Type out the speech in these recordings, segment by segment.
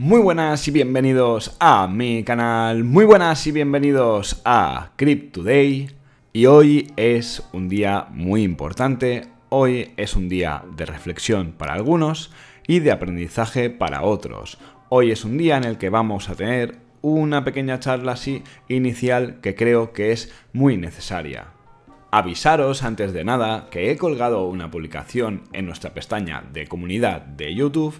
Muy buenas y bienvenidos a mi canal, muy buenas y bienvenidos a Cryptoday y hoy es un día muy importante, hoy es un día de reflexión para algunos y de aprendizaje para otros. Hoy es un día en el que vamos a tener una pequeña charla así inicial que creo que es muy necesaria. Avisaros antes de nada que he colgado una publicación en nuestra pestaña de comunidad de YouTube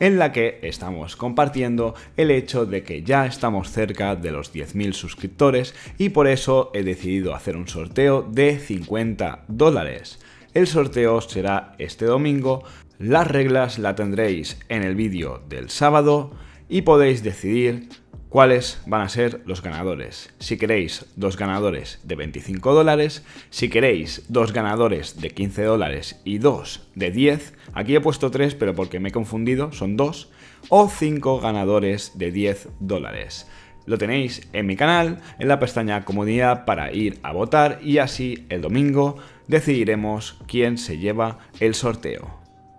en la que estamos compartiendo el hecho de que ya estamos cerca de los 10.000 suscriptores y por eso he decidido hacer un sorteo de 50 dólares. El sorteo será este domingo, las reglas la tendréis en el vídeo del sábado y podéis decidir cuáles van a ser los ganadores. Si queréis dos ganadores de 25 dólares, si queréis dos ganadores de 15 dólares y dos de 10, aquí he puesto tres pero porque me he confundido, son dos, o cinco ganadores de 10 dólares. Lo tenéis en mi canal, en la pestaña Comunidad para ir a votar y así el domingo decidiremos quién se lleva el sorteo.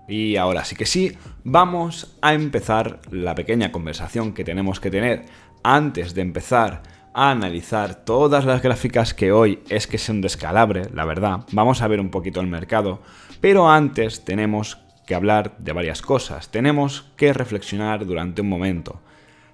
Y ahora sí que sí, vamos a empezar la pequeña conversación que tenemos que tener antes de empezar a analizar todas las gráficas que hoy es que son un descalabre, la verdad. Vamos a ver un poquito el mercado, pero antes tenemos que hablar de varias cosas, tenemos que reflexionar durante un momento.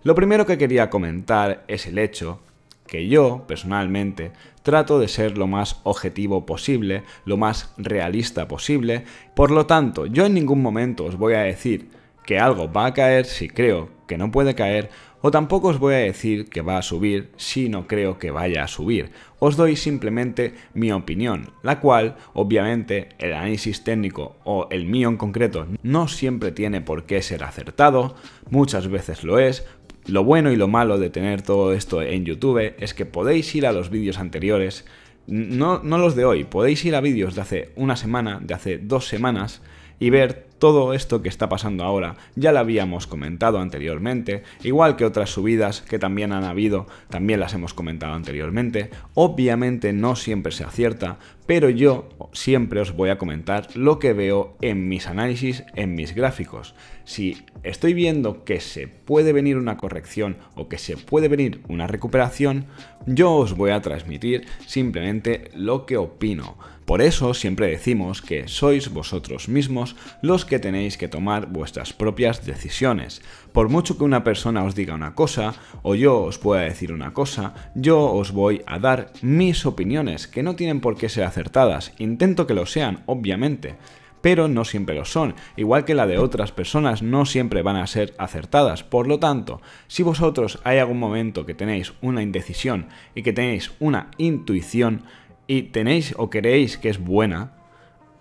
Lo primero que quería comentar es el hecho que yo, personalmente, trato de ser lo más objetivo posible, lo más realista posible, por lo tanto, yo en ningún momento os voy a decir que algo va a caer si creo que no puede caer, o tampoco os voy a decir que va a subir si no creo que vaya a subir. Os doy simplemente mi opinión, la cual obviamente el análisis técnico o el mío en concreto no siempre tiene por qué ser acertado, muchas veces lo es, lo bueno y lo malo de tener todo esto en YouTube es que podéis ir a los vídeos anteriores, no, no los de hoy, podéis ir a vídeos de hace una semana, de hace dos semanas, y ver todo esto que está pasando ahora ya lo habíamos comentado anteriormente, igual que otras subidas que también han habido, también las hemos comentado anteriormente. Obviamente no siempre se acierta, pero yo siempre os voy a comentar lo que veo en mis análisis, en mis gráficos. Si estoy viendo que se puede venir una corrección o que se puede venir una recuperación, yo os voy a transmitir simplemente lo que opino. Por eso siempre decimos que sois vosotros mismos los que tenéis que tomar vuestras propias decisiones. Por mucho que una persona os diga una cosa o yo os pueda decir una cosa, yo os voy a dar mis opiniones, que no tienen por qué ser acertadas. Intento que lo sean, obviamente pero no siempre lo son, igual que la de otras personas no siempre van a ser acertadas. Por lo tanto, si vosotros hay algún momento que tenéis una indecisión y que tenéis una intuición, y tenéis o queréis que es buena,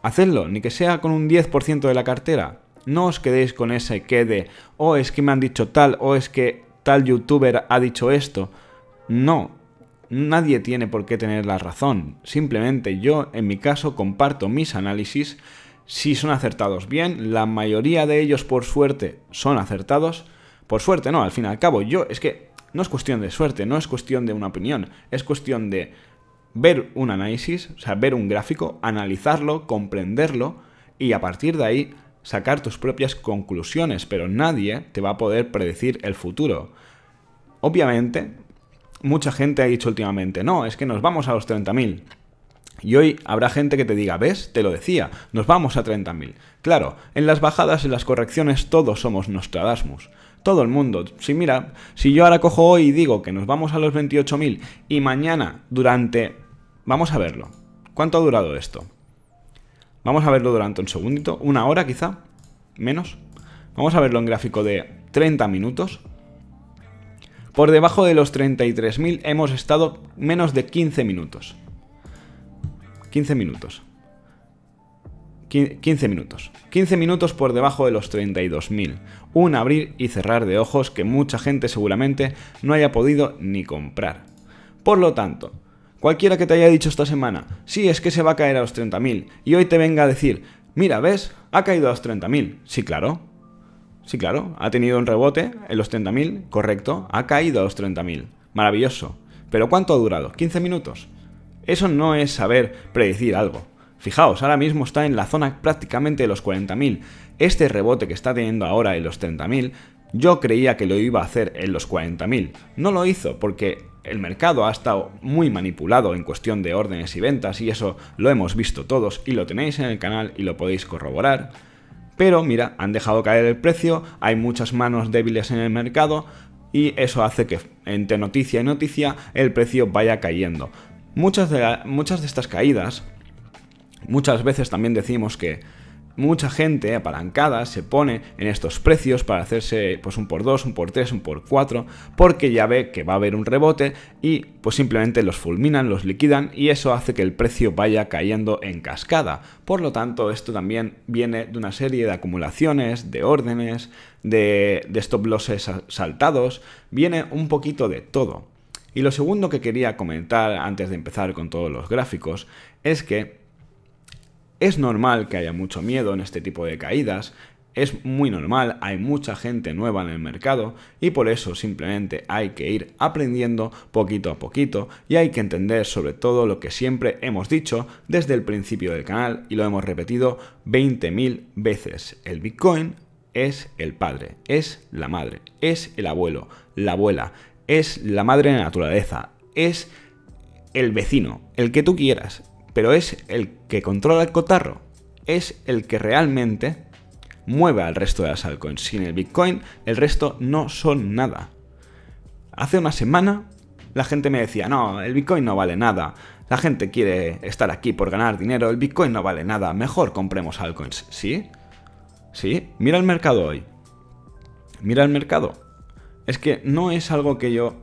hacedlo, ni que sea con un 10% de la cartera. No os quedéis con ese que de, oh, es que me han dicho tal, o es que tal youtuber ha dicho esto. No, nadie tiene por qué tener la razón. Simplemente yo, en mi caso, comparto mis análisis. Si son acertados bien, la mayoría de ellos, por suerte, son acertados. Por suerte, no, al fin y al cabo, yo es que no es cuestión de suerte, no es cuestión de una opinión, es cuestión de ver un análisis, o sea, ver un gráfico, analizarlo, comprenderlo y a partir de ahí sacar tus propias conclusiones, pero nadie te va a poder predecir el futuro. Obviamente, mucha gente ha dicho últimamente, no, es que nos vamos a los 30.000. Y hoy habrá gente que te diga, ¿ves? Te lo decía, nos vamos a 30.000. Claro, en las bajadas, en las correcciones, todos somos Nostradamus. Todo el mundo. Si mira, si yo ahora cojo hoy y digo que nos vamos a los 28.000 y mañana, durante Vamos a verlo. ¿Cuánto ha durado esto? Vamos a verlo durante un segundito, una hora quizá, menos. Vamos a verlo en gráfico de 30 minutos. Por debajo de los 33.000 hemos estado menos de 15 minutos. 15 minutos. 15 minutos. 15 minutos por debajo de los 32.000. Un abrir y cerrar de ojos que mucha gente seguramente no haya podido ni comprar. Por lo tanto, Cualquiera que te haya dicho esta semana, sí, es que se va a caer a los 30.000, y hoy te venga a decir, mira, ¿ves? Ha caído a los 30.000. Sí, claro. Sí, claro. Ha tenido un rebote en los 30.000, correcto. Ha caído a los 30.000. Maravilloso. Pero ¿cuánto ha durado? ¿15 minutos? Eso no es saber predecir algo. Fijaos, ahora mismo está en la zona prácticamente de los 40.000. Este rebote que está teniendo ahora en los 30.000, yo creía que lo iba a hacer en los 40.000. No lo hizo porque el mercado ha estado muy manipulado en cuestión de órdenes y ventas y eso lo hemos visto todos y lo tenéis en el canal y lo podéis corroborar. Pero mira, han dejado caer el precio, hay muchas manos débiles en el mercado y eso hace que entre noticia y noticia el precio vaya cayendo. Muchas de, muchas de estas caídas, muchas veces también decimos que mucha gente apalancada se pone en estos precios para hacerse pues un por dos, un por tres, un por cuatro porque ya ve que va a haber un rebote y pues simplemente los fulminan, los liquidan y eso hace que el precio vaya cayendo en cascada. Por lo tanto, esto también viene de una serie de acumulaciones, de órdenes, de stop losses saltados, viene un poquito de todo. Y lo segundo que quería comentar antes de empezar con todos los gráficos es que es normal que haya mucho miedo en este tipo de caídas, es muy normal, hay mucha gente nueva en el mercado y por eso simplemente hay que ir aprendiendo poquito a poquito y hay que entender sobre todo lo que siempre hemos dicho desde el principio del canal y lo hemos repetido 20.000 veces. El Bitcoin es el padre, es la madre, es el abuelo, la abuela, es la madre de naturaleza, es el vecino, el que tú quieras, pero es el que controla el cotarro, es el que realmente mueve al resto de las altcoins. Sin el Bitcoin, el resto no son nada. Hace una semana la gente me decía, no, el Bitcoin no vale nada, la gente quiere estar aquí por ganar dinero, el Bitcoin no vale nada, mejor compremos altcoins. ¿Sí? ¿Sí? Mira el mercado hoy. Mira el mercado. Es que no es algo que yo...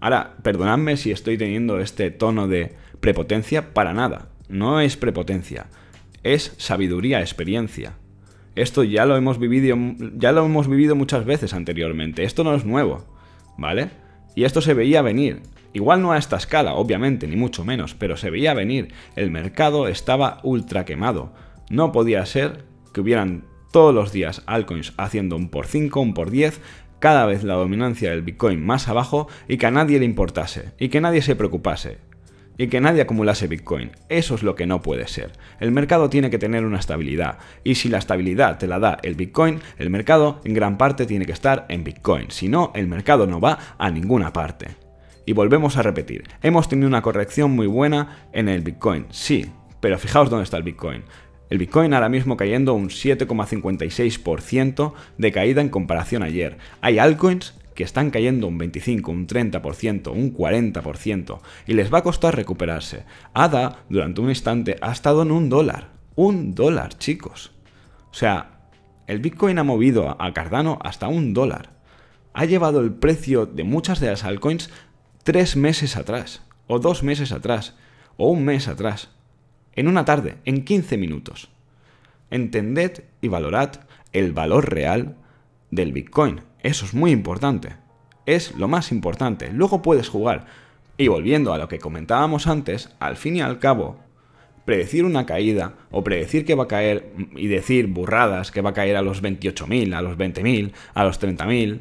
Ahora, perdonadme si estoy teniendo este tono de prepotencia para nada. No es prepotencia. Es sabiduría, experiencia. Esto ya lo hemos vivido, ya lo hemos vivido muchas veces anteriormente. Esto no es nuevo, ¿vale? Y esto se veía venir. Igual no a esta escala, obviamente, ni mucho menos, pero se veía venir. El mercado estaba ultra quemado. No podía ser que hubieran todos los días altcoins haciendo un por 5, un por 10, cada vez la dominancia del Bitcoin más abajo y que a nadie le importase y que nadie se preocupase y que nadie acumulase Bitcoin. Eso es lo que no puede ser. El mercado tiene que tener una estabilidad y si la estabilidad te la da el Bitcoin, el mercado en gran parte tiene que estar en Bitcoin. Si no, el mercado no va a ninguna parte. Y volvemos a repetir, hemos tenido una corrección muy buena en el Bitcoin, sí, pero fijaos dónde está el Bitcoin. El Bitcoin ahora mismo cayendo un 7,56% de caída en comparación ayer. Hay altcoins que están cayendo un 25, un 30%, un 40% y les va a costar recuperarse. ADA durante un instante ha estado en un dólar. Un dólar, chicos. O sea, el Bitcoin ha movido a Cardano hasta un dólar. Ha llevado el precio de muchas de las altcoins tres meses atrás, o dos meses atrás, o un mes atrás. En una tarde, en 15 minutos. Entended y valorad el valor real del Bitcoin eso es muy importante. Es lo más importante. Luego puedes jugar. Y volviendo a lo que comentábamos antes, al fin y al cabo, predecir una caída o predecir que va a caer y decir burradas que va a caer a los 28.000, a los 20.000, a los 30.000,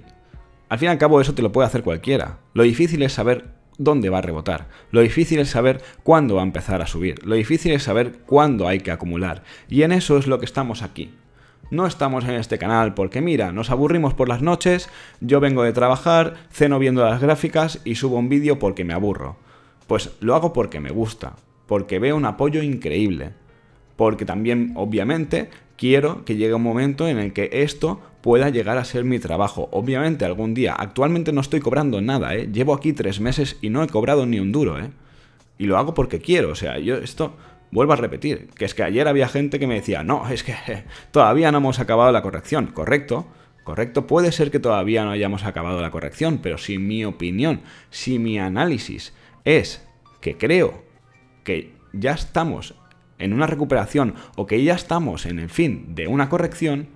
al fin y al cabo eso te lo puede hacer cualquiera. Lo difícil es saber dónde va a rebotar. Lo difícil es saber cuándo va a empezar a subir. Lo difícil es saber cuándo hay que acumular. Y en eso es lo que estamos aquí no estamos en este canal, porque mira, nos aburrimos por las noches, yo vengo de trabajar, ceno viendo las gráficas y subo un vídeo porque me aburro. Pues lo hago porque me gusta, porque veo un apoyo increíble, porque también, obviamente, quiero que llegue un momento en el que esto pueda llegar a ser mi trabajo. Obviamente, algún día. Actualmente no estoy cobrando nada, ¿eh? Llevo aquí tres meses y no he cobrado ni un duro, ¿eh? Y lo hago porque quiero, o sea, yo esto vuelvo a repetir, que es que ayer había gente que me decía, no, es que eh, todavía no hemos acabado la corrección, correcto, correcto, puede ser que todavía no hayamos acabado la corrección, pero si mi opinión, si mi análisis es que creo que ya estamos en una recuperación o que ya estamos en el fin de una corrección,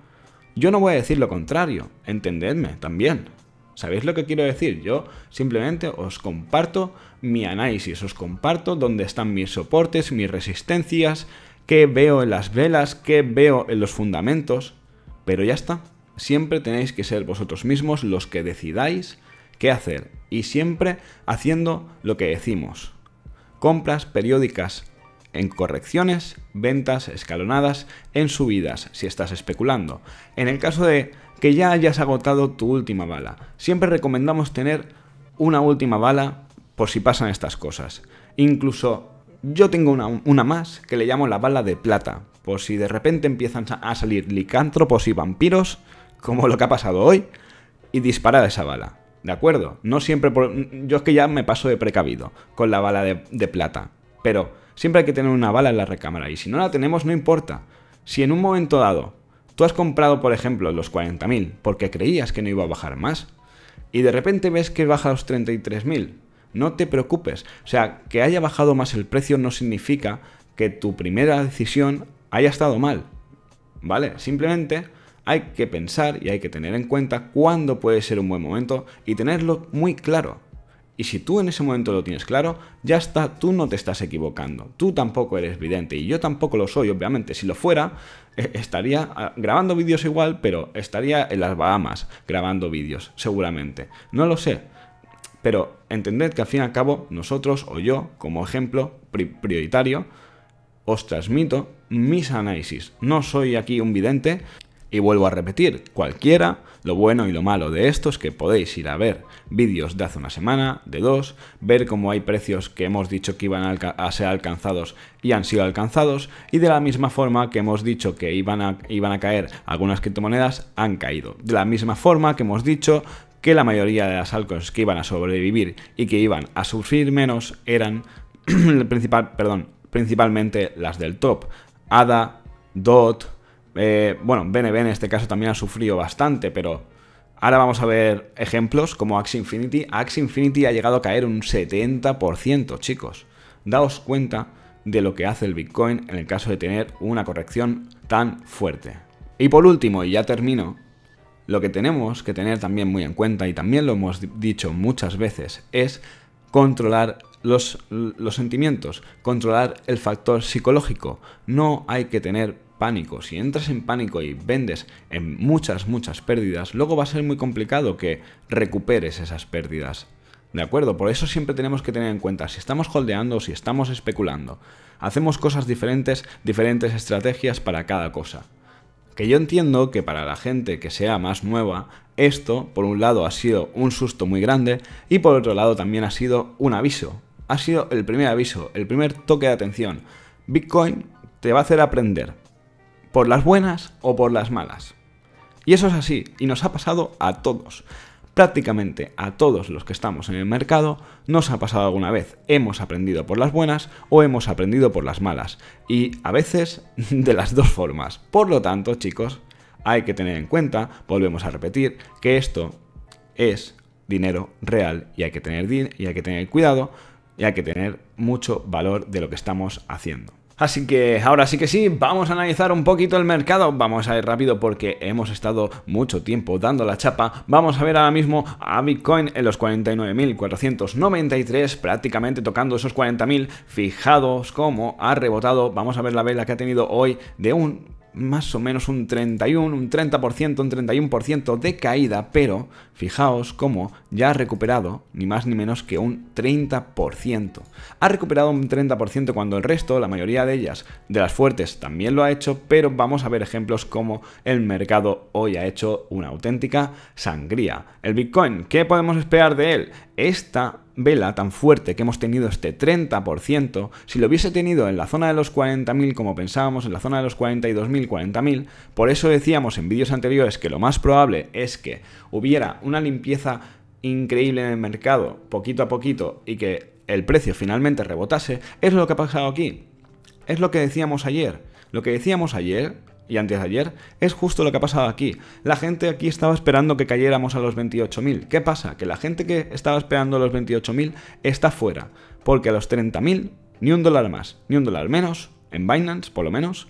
yo no voy a decir lo contrario, entendedme también. ¿Sabéis lo que quiero decir? Yo simplemente os comparto mi análisis, os comparto dónde están mis soportes, mis resistencias, qué veo en las velas, qué veo en los fundamentos, pero ya está. Siempre tenéis que ser vosotros mismos los que decidáis qué hacer y siempre haciendo lo que decimos. Compras periódicas en correcciones, ventas escalonadas, en subidas, si estás especulando. En el caso de que ya hayas agotado tu última bala. Siempre recomendamos tener una última bala por si pasan estas cosas. Incluso yo tengo una, más que le llamo la bala de plata, por si de repente empiezan a salir licántropos y vampiros, como lo que ha pasado hoy, y disparar esa bala. ¿De acuerdo? No siempre Yo es que ya me paso de precavido con la bala de plata. Pero siempre hay que tener una bala en la recámara. Y si no la tenemos, no importa. Si en un momento dado Tú has comprado, por ejemplo, los 40.000 porque creías que no iba a bajar más y de repente ves que baja a los 33.000. No te preocupes, o sea, que haya bajado más el precio no significa que tu primera decisión haya estado mal, ¿vale? Simplemente hay que pensar y hay que tener en cuenta cuándo puede ser un buen momento y tenerlo muy claro. Y si tú en ese momento lo tienes claro, ya está, tú no te estás equivocando. Tú tampoco eres vidente y yo tampoco lo soy, obviamente. Si lo fuera, eh, estaría ah, grabando vídeos igual, pero estaría en las Bahamas grabando vídeos, seguramente. No lo sé. Pero entended que al fin y al cabo, nosotros o yo, como ejemplo prioritario, os transmito mis análisis. No soy aquí un vidente y vuelvo a repetir, cualquiera, lo bueno y lo malo de esto es que podéis ir a ver vídeos de hace una semana, de dos, ver cómo hay precios que hemos dicho que iban a, ser alcanzados y han sido alcanzados, y de la misma forma que hemos dicho que iban a, iban a caer algunas criptomonedas, han caído. De la misma forma que hemos dicho que la mayoría de las altcoins que iban a sobrevivir y que iban a sufrir menos eran principal, perdón, principalmente las del top. ADA, DOT, eh, bueno, BNB en este caso también ha sufrido bastante, pero ahora vamos a ver ejemplos como Axie Infinity. Axie Infinity ha llegado a caer un 70%, chicos. Daos cuenta de lo que hace el Bitcoin en el caso de tener una corrección tan fuerte. Y por último, y ya termino, lo que tenemos que tener también muy en cuenta, y también lo hemos dicho muchas veces, es controlar los, sentimientos, controlar el factor psicológico. No hay que tener pánico. Si entras en pánico y vendes en muchas, muchas pérdidas, luego va a ser muy complicado que recuperes esas pérdidas. ¿De acuerdo? Por eso siempre tenemos que tener en cuenta si estamos holdeando o si estamos especulando. Hacemos cosas diferentes, diferentes estrategias para cada cosa. Que yo entiendo que para la gente que sea más nueva, esto, por un lado, ha sido un susto muy grande y por otro lado también ha sido un aviso. Ha sido el primer aviso, el primer toque de atención. Bitcoin te va a hacer aprender, por las buenas o por las malas. Y eso es así, y nos ha pasado a todos. Prácticamente a todos los que estamos en el mercado nos ha pasado alguna vez. Hemos aprendido por las buenas o hemos aprendido por las malas. Y a veces de las dos formas. Por lo tanto, chicos, hay que tener en cuenta, volvemos a repetir, que esto es dinero real y hay que tener, y hay que tener cuidado y hay que tener mucho valor de lo que estamos haciendo. Así que ahora sí que sí, vamos a analizar un poquito el mercado, vamos a ir rápido porque hemos estado mucho tiempo dando la chapa, vamos a ver ahora mismo a Bitcoin en los 49.493, prácticamente tocando esos 40.000, fijados como ha rebotado, vamos a ver la vela que ha tenido hoy de un más o menos un 31, un 30%, un 31% de caída, pero fijaos cómo ya ha recuperado ni más ni menos que un 30%. Ha recuperado un 30% cuando el resto, la mayoría de ellas, de las fuertes también lo ha hecho, pero vamos a ver ejemplos como el mercado hoy ha hecho una auténtica sangría. El Bitcoin, ¿qué podemos esperar de él? esta vela tan fuerte que hemos tenido este 30%, si lo hubiese tenido en la zona de los 40.000 como pensábamos, en la zona de los 42.000, 40.000, por eso decíamos en vídeos anteriores que lo más probable es que hubiera una limpieza increíble en el mercado poquito a poquito y que el precio finalmente rebotase, es lo que ha pasado aquí. Es lo que decíamos ayer. Lo que decíamos ayer y antes de ayer, es justo lo que ha pasado aquí. La gente aquí estaba esperando que cayéramos a los 28.000. ¿Qué pasa? Que la gente que estaba esperando a los 28.000 está fuera, porque a los 30.000, ni un dólar más, ni un dólar menos, en Binance por lo menos,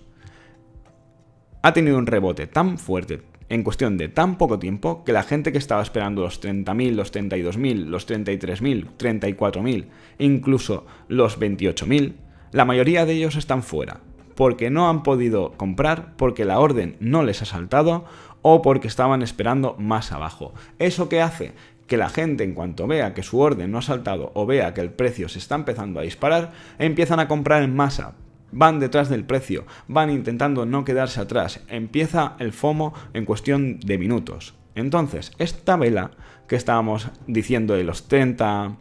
ha tenido un rebote tan fuerte en cuestión de tan poco tiempo que la gente que estaba esperando los 30.000, los 32.000, los 33.000, 34.000, incluso los 28.000, la mayoría de ellos están fuera porque no han podido comprar, porque la orden no les ha saltado o porque estaban esperando más abajo. ¿Eso que hace? que la gente en cuanto vea que su orden no ha saltado o vea que el precio se está empezando a disparar, empiezan a comprar en masa. Van detrás del precio, van intentando no quedarse atrás. Empieza el FOMO en cuestión de minutos. Entonces, esta vela que estábamos diciendo de los 30,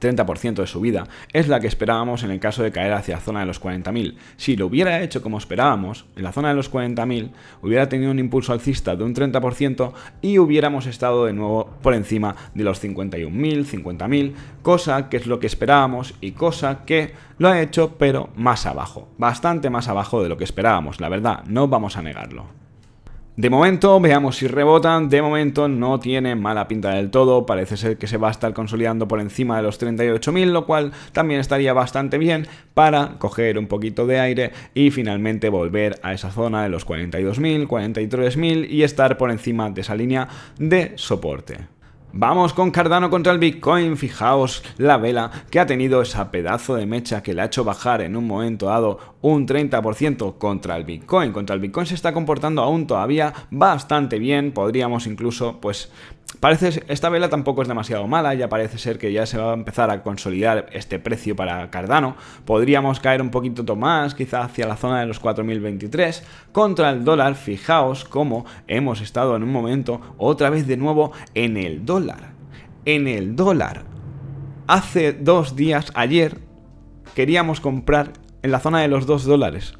30% de subida, es la que esperábamos en el caso de caer hacia la zona de los 40.000. Si lo hubiera hecho como esperábamos, en la zona de los 40.000, hubiera tenido un impulso alcista de un 30% y hubiéramos estado de nuevo por encima de los 51.000, 50.000, cosa que es lo que esperábamos y cosa que lo ha hecho pero más abajo, bastante más abajo de lo que esperábamos, la verdad, no vamos a negarlo. De momento, veamos si rebotan, de momento no tiene mala pinta del todo, parece ser que se va a estar consolidando por encima de los 38.000, lo cual también estaría bastante bien para coger un poquito de aire y finalmente volver a esa zona de los 42.000, 43.000 y estar por encima de esa línea de soporte. Vamos con Cardano contra el Bitcoin. Fijaos la vela que ha tenido esa pedazo de mecha que le ha hecho bajar en un momento dado un 30% contra el Bitcoin. Contra el Bitcoin se está comportando aún todavía bastante bien. Podríamos incluso pues Parece, esta vela tampoco es demasiado mala, ya parece ser que ya se va a empezar a consolidar este precio para Cardano. Podríamos caer un poquito más, quizá hacia la zona de los 4.023. Contra el dólar, fijaos cómo hemos estado en un momento otra vez de nuevo en el dólar. En el dólar. Hace dos días, ayer, queríamos comprar en la zona de los 2 dólares.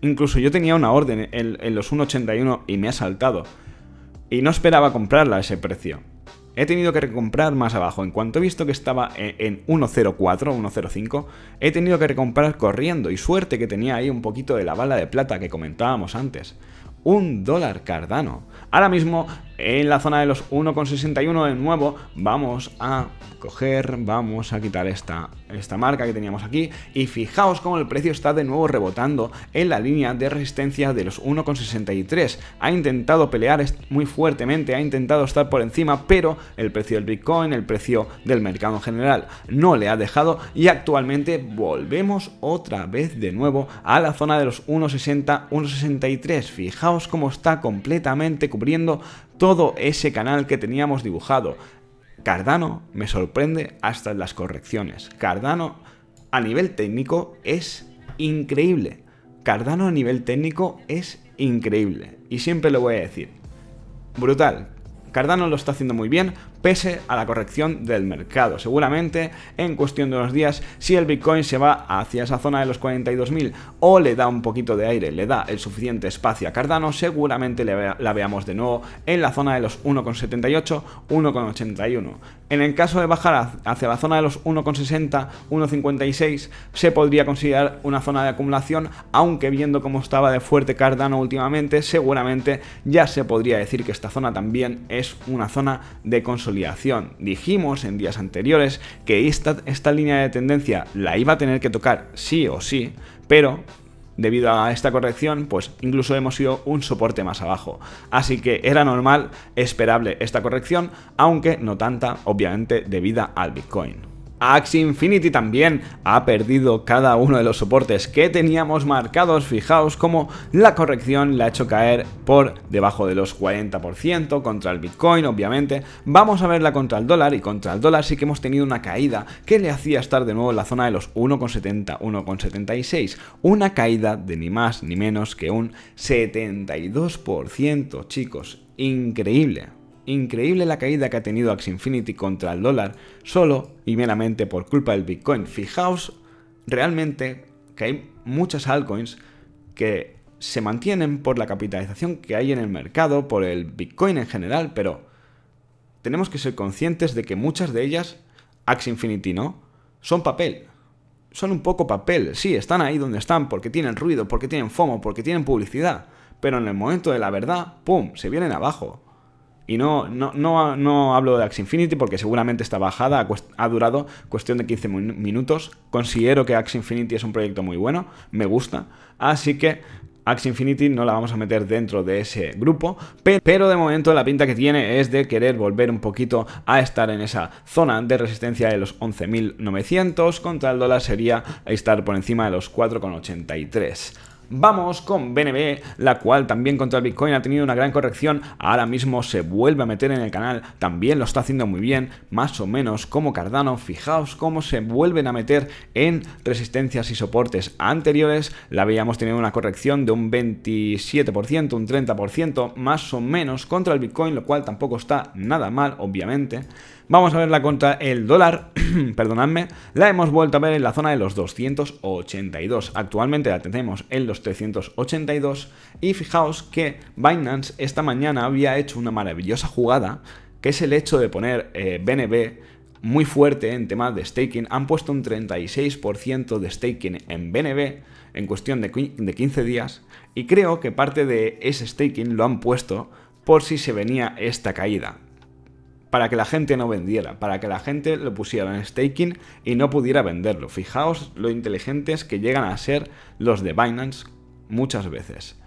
Incluso yo tenía una orden en, en los 1,81 y me ha saltado y no esperaba comprarla a ese precio. He tenido que recomprar más abajo. En cuanto he visto que estaba e-, en 104, 105, he tenido que recomprar corriendo. Y suerte que tenía ahí un poquito de la bala de plata que comentábamos antes. Un dólar cardano. Ahora mismo en la zona de los 1,61 de nuevo vamos a coger, vamos a quitar esta, esta marca que teníamos aquí y fijaos cómo el precio está de nuevo rebotando en la línea de resistencia de los 1,63. Ha intentado pelear muy fuertemente, ha intentado estar por encima, pero el precio del Bitcoin, el precio del mercado en general no le ha dejado y actualmente volvemos otra vez de nuevo a la zona de los 1,60, 1,63. Fijaos cómo está completamente cubriendo todo ese canal que teníamos dibujado. Cardano me sorprende hasta las correcciones. Cardano a nivel técnico es increíble. Cardano a nivel técnico es increíble. Y siempre lo voy a decir. Brutal. Cardano lo está haciendo muy bien pese a la corrección del mercado. Seguramente en cuestión de unos días, si el Bitcoin se va hacia esa zona de los 42.000 o le da un poquito de aire, le da el suficiente espacio a Cardano, seguramente la veamos de nuevo en la zona de los 1,78, 1,81. En el caso de bajar hacia la zona de los 1,60, 1,56, se podría considerar una zona de acumulación, aunque viendo cómo estaba de fuerte Cardano últimamente, seguramente ya se podría decir que esta zona también es una zona de consolidación. Dijimos en días anteriores que esta, esta línea de tendencia la iba a tener que tocar sí o sí, pero debido a esta corrección, pues incluso hemos ido un soporte más abajo. Así que era normal, esperable esta corrección, aunque no tanta, obviamente, debido al Bitcoin. Axie Infinity también ha perdido cada uno de los soportes que teníamos marcados, fijaos como la corrección la ha hecho caer por debajo de los 40% contra el Bitcoin, obviamente. Vamos a verla contra el dólar y contra el dólar sí que hemos tenido una caída que le hacía estar de nuevo en la zona de los 1,70, 1,76. Una caída de ni más ni menos que un 72%, chicos. Increíble increíble la caída que ha tenido Axe Infinity contra el dólar, solo y meramente por culpa del Bitcoin. Fijaos realmente que hay muchas altcoins que se mantienen por la capitalización que hay en el mercado, por el Bitcoin en general, pero tenemos que ser conscientes de que muchas de ellas, Axe Infinity no, son papel. Son un poco papel, sí, están ahí donde están porque tienen ruido, porque tienen FOMO, porque tienen publicidad, pero en el momento de la verdad, ¡pum!, se vienen abajo. Y no, no, no, no hablo de Axe Infinity porque seguramente esta bajada ha, durado cuestión de 15 minutos. Considero que Axe Infinity es un proyecto muy bueno, me gusta. Así que Axe Infinity no la vamos a meter dentro de ese grupo, pero de momento la pinta que tiene es de querer volver un poquito a estar en esa zona de resistencia de los 11.900, contra el dólar sería estar por encima de los 4,83. Vamos con BNB, la cual también contra el Bitcoin ha tenido una gran corrección, ahora mismo se vuelve a meter en el canal, también lo está haciendo muy bien, más o menos como Cardano, fijaos cómo se vuelven a meter en resistencias y soportes anteriores, la habíamos tenido una corrección de un 27%, un 30% más o menos contra el Bitcoin, lo cual tampoco está nada mal, obviamente. Vamos a ver la contra el dólar, perdonadme, la hemos vuelto a ver en la zona de los 282. Actualmente la tenemos en los 382 y fijaos que Binance esta mañana había hecho una maravillosa jugada, que es el hecho de poner BNB eh, muy fuerte en tema de staking. Han puesto un 36% de staking en BNB en cuestión de 15 días y creo que parte de ese staking lo han puesto por si se venía esta caída para que la gente no vendiera, para que la gente lo pusiera en staking y no pudiera venderlo. Fijaos lo inteligentes que llegan a ser los de Binance muchas veces.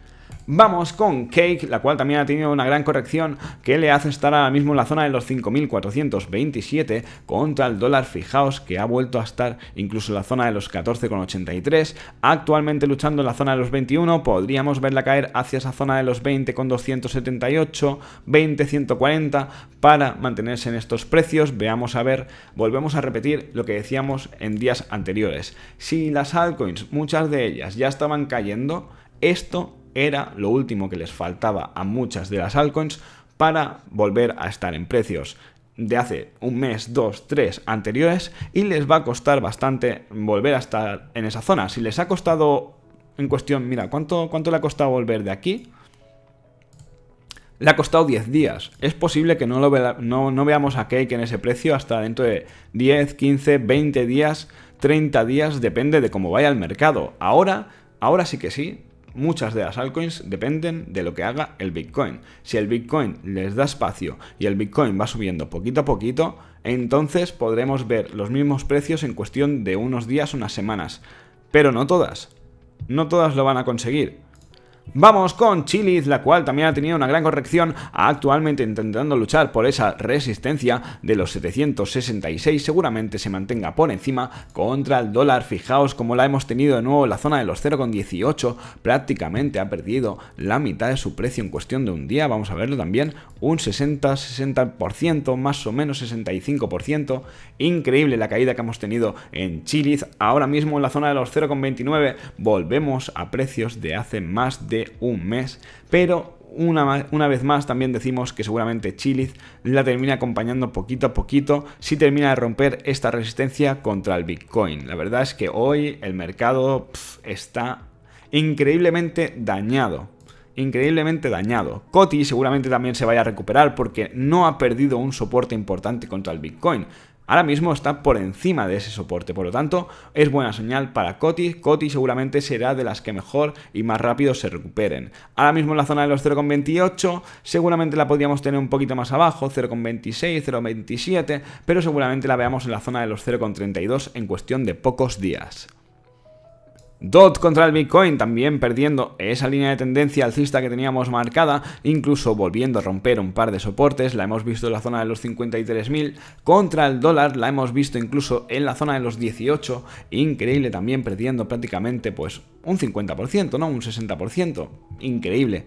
Vamos con Cake, la cual también ha tenido una gran corrección que le hace estar ahora mismo en la zona de los 5.427 contra el dólar, fijaos que ha vuelto a estar incluso en la zona de los 14,83, actualmente luchando en la zona de los 21, podríamos verla caer hacia esa zona de los 20,278, 20,140 para mantenerse en estos precios, veamos a ver, volvemos a repetir lo que decíamos en días anteriores, si las altcoins, muchas de ellas ya estaban cayendo, esto era lo último que les faltaba a muchas de las altcoins para volver a estar en precios de hace un mes, dos, tres anteriores y les va a costar bastante volver a estar en esa zona. Si les ha costado en cuestión, mira, ¿cuánto, cuánto le ha costado volver de aquí? Le ha costado 10 días. Es posible que no, lo no, veamos a Cake en ese precio hasta dentro de 10, 15, 20 días, 30 días, depende de cómo vaya el mercado. Ahora, ahora sí que sí, muchas de las altcoins dependen de lo que haga el Bitcoin. Si el Bitcoin les da espacio y el Bitcoin va subiendo poquito a poquito, entonces podremos ver los mismos precios en cuestión de unos días, unas semanas. Pero no todas. No todas lo van a conseguir. Vamos con Chiliz, la cual también ha tenido una gran corrección, actualmente intentando luchar por esa resistencia de los 766, seguramente se mantenga por encima contra el dólar, fijaos como la hemos tenido de nuevo en la zona de los 0,18, prácticamente ha perdido la mitad de su precio en cuestión de un día, vamos a verlo también, un 60-60%, más o menos 65%, increíble la caída que hemos tenido en Chiliz, ahora mismo en la zona de los 0,29 volvemos a precios de hace más de de un mes, pero una, una, vez más también decimos que seguramente Chiliz la termina acompañando poquito a poquito si termina de romper esta resistencia contra el Bitcoin. La verdad es que hoy el mercado está increíblemente dañado. Increíblemente dañado. Coti seguramente también se vaya a recuperar porque no ha perdido un soporte importante contra el Bitcoin ahora mismo está por encima de ese soporte. Por lo tanto, es buena señal para Coti. Coti seguramente será de las que mejor y más rápido se recuperen. Ahora mismo en la zona de los 0,28, seguramente la podríamos tener un poquito más abajo, 0,26, 0,27, pero seguramente la veamos en la zona de los 0,32 en cuestión de pocos días. Dot contra el Bitcoin también perdiendo esa línea de tendencia alcista que teníamos marcada, incluso volviendo a romper un par de soportes, la hemos visto en la zona de los 53.000, contra el dólar la hemos visto incluso en la zona de los 18, increíble también perdiendo prácticamente pues un 50%, ¿no? Un 60%, increíble,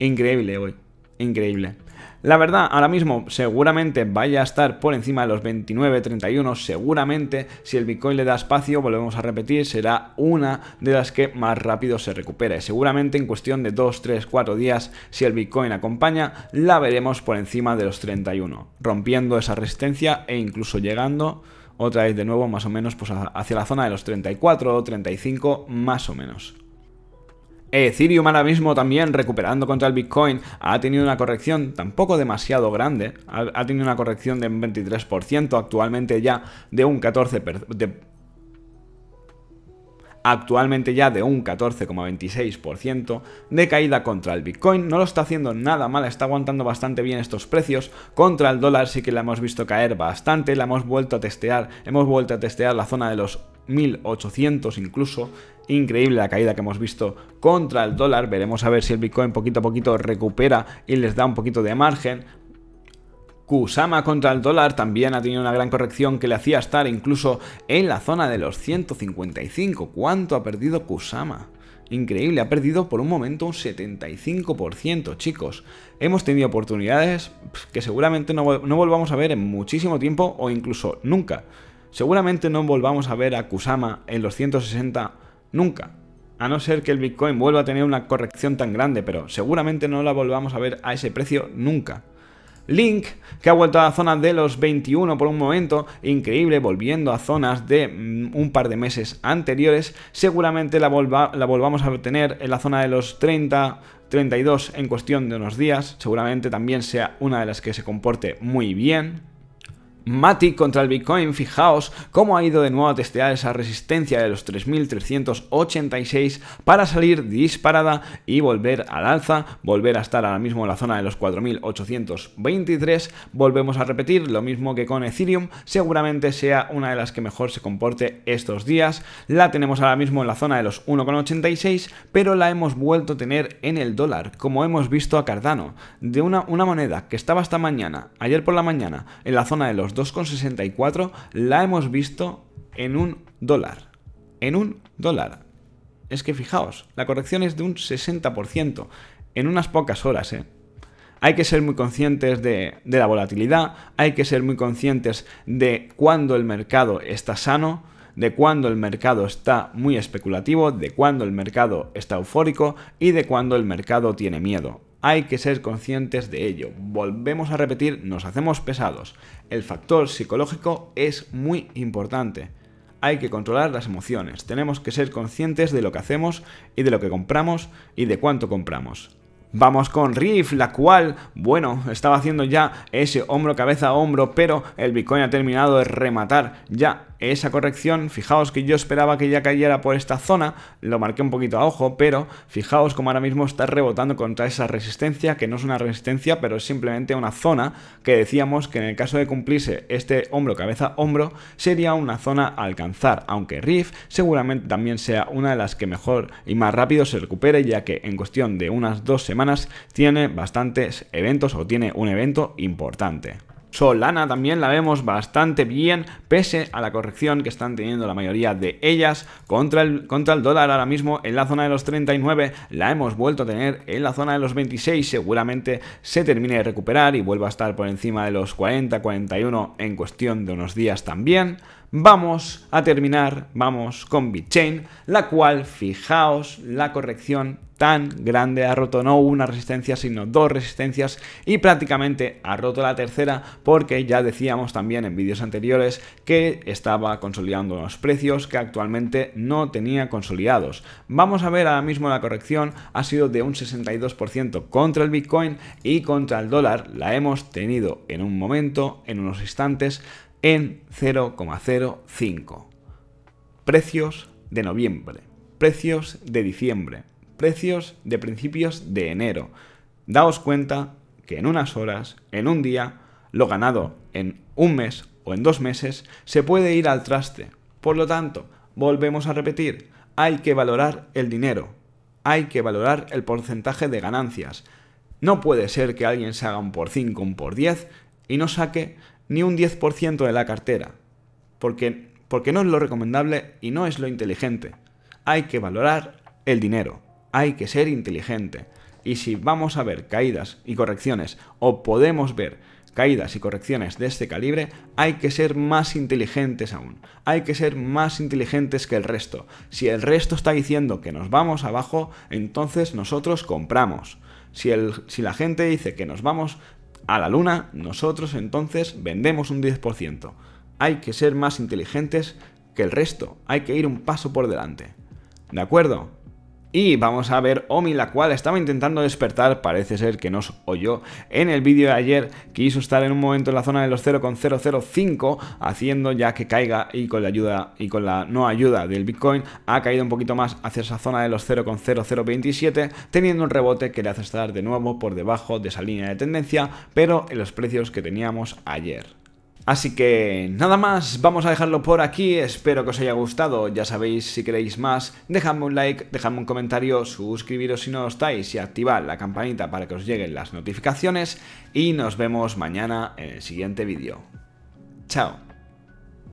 increíble hoy, increíble. La verdad, ahora mismo seguramente vaya a estar por encima de los 29, 31, seguramente si el Bitcoin le da espacio, volvemos a repetir, será una de las que más rápido se recupere. Seguramente en cuestión de 2, 3, 4 días, si el Bitcoin acompaña, la veremos por encima de los 31, rompiendo esa resistencia e incluso llegando otra vez de nuevo más o menos pues, hacia la zona de los 34 o 35 más o menos. Ethereum ahora mismo también recuperando contra el Bitcoin ha tenido una corrección tampoco demasiado grande, ha, tenido una corrección de un 23%, actualmente ya de un 14%. actualmente ya de un 14,26% de caída contra el Bitcoin. No lo está haciendo nada mal, está aguantando bastante bien estos precios. Contra el dólar sí que la hemos visto caer bastante, la hemos vuelto a testear, hemos vuelto a testear la zona de los 1800 incluso increíble la caída que hemos visto contra el dólar. Veremos a ver si el Bitcoin poquito a poquito recupera y les da un poquito de margen. Kusama contra el dólar también ha tenido una gran corrección que le hacía estar incluso en la zona de los 155. ¿Cuánto ha perdido Kusama? Increíble, ha perdido por un momento un 75%, chicos. Hemos tenido oportunidades que seguramente no, no volvamos a ver en muchísimo tiempo o incluso nunca. Seguramente no volvamos a ver a Kusama en los 160 Nunca. A no ser que el Bitcoin vuelva a tener una corrección tan grande, pero seguramente no la volvamos a ver a ese precio nunca. Link, que ha vuelto a la zona de los 21 por un momento, increíble, volviendo a zonas de mm, un par de meses anteriores, seguramente la, volvamos a obtener en la zona de los 30, 32 en cuestión de unos días, seguramente también sea una de las que se comporte muy bien. Matic contra el Bitcoin, fijaos cómo ha ido de nuevo a testear esa resistencia de los 3.386 para salir disparada y volver al alza, volver a estar ahora mismo en la zona de los 4.823, volvemos a repetir lo mismo que con Ethereum, seguramente sea una de las que mejor se comporte estos días, la tenemos ahora mismo en la zona de los 1,86, pero la hemos vuelto a tener en el dólar, como hemos visto a Cardano, de una, una moneda que estaba hasta mañana, ayer por la mañana, en la zona de los 2,64 la hemos visto en un dólar. En un dólar. Es que fijaos, la corrección es de un 60% en unas pocas horas, ¿eh? Hay que ser muy conscientes de, la volatilidad, hay que ser muy conscientes de cuando el mercado está sano, de cuando el mercado está muy especulativo, de cuando el mercado está eufórico y de cuando el mercado tiene miedo hay que ser conscientes de ello. Volvemos a repetir, nos hacemos pesados. El factor psicológico es muy importante. Hay que controlar las emociones, tenemos que ser conscientes de lo que hacemos y de lo que compramos y de cuánto compramos. Vamos con Riff, la cual, bueno, estaba haciendo ya ese hombro, cabeza, hombro, pero el Bitcoin ha terminado de rematar ya esa corrección, fijaos que yo esperaba que ya cayera por esta zona, lo marqué un poquito a ojo, pero fijaos como ahora mismo está rebotando contra esa resistencia, que no es una resistencia, pero es simplemente una zona que decíamos que en el caso de cumplirse este hombro, cabeza, hombro, sería una zona a alcanzar, aunque Riff seguramente también sea una de las que mejor y más rápido se recupere, ya que en cuestión de unas dos semanas tiene bastantes eventos o tiene un evento importante. Solana también la vemos bastante bien, pese a la corrección que están teniendo la mayoría de ellas contra el, contra el dólar ahora mismo en la zona de los 39, la hemos vuelto a tener en la zona de los 26, seguramente se termine de recuperar y vuelva a estar por encima de los 40, 41 en cuestión de unos días también vamos a terminar, vamos con BitChain, la cual, fijaos, la corrección tan grande, ha roto no una resistencia, sino dos resistencias y prácticamente ha roto la tercera porque ya decíamos también en vídeos anteriores que estaba consolidando los precios que actualmente no tenía consolidados. Vamos a ver ahora mismo la corrección ha sido de un 62% contra el Bitcoin y contra el dólar la hemos tenido en un momento, en unos instantes, en 0,05. Precios de noviembre, precios de diciembre, precios de principios de enero. Daos cuenta que en unas horas, en un día, lo ganado en un mes o en dos meses se puede ir al traste. Por lo tanto, volvemos a repetir, hay que valorar el dinero, hay que valorar el porcentaje de ganancias. No puede ser que alguien se haga un por 5, un por 10 y no saque ni un 10% de la cartera, porque, porque no es lo recomendable y no es lo inteligente. Hay que valorar el dinero, hay que ser inteligente. Y si vamos a ver caídas y correcciones, o podemos ver caídas y correcciones de este calibre, hay que ser más inteligentes aún. Hay que ser más inteligentes que el resto. Si el resto está diciendo que nos vamos abajo, entonces nosotros compramos. Si, el, si la gente dice que nos vamos a la luna, nosotros entonces vendemos un 10%. Hay que ser más inteligentes que el resto, hay que ir un paso por delante. ¿De acuerdo? Y vamos a ver Omi, la cual estaba intentando despertar, parece ser que nos oyó en el vídeo de ayer, quiso estar en un momento en la zona de los 0,005, haciendo ya que caiga y con la ayuda y con la no ayuda del Bitcoin ha caído un poquito más hacia esa zona de los 0,0027, teniendo un rebote que le hace estar de nuevo por debajo de esa línea de tendencia, pero en los precios que teníamos ayer. Así que nada más, vamos a dejarlo por aquí, espero que os haya gustado, ya sabéis si queréis más, dejadme un like, dejadme un comentario, suscribiros si no lo estáis y activad la campanita para que os lleguen las notificaciones y nos vemos mañana en el siguiente vídeo. Chao.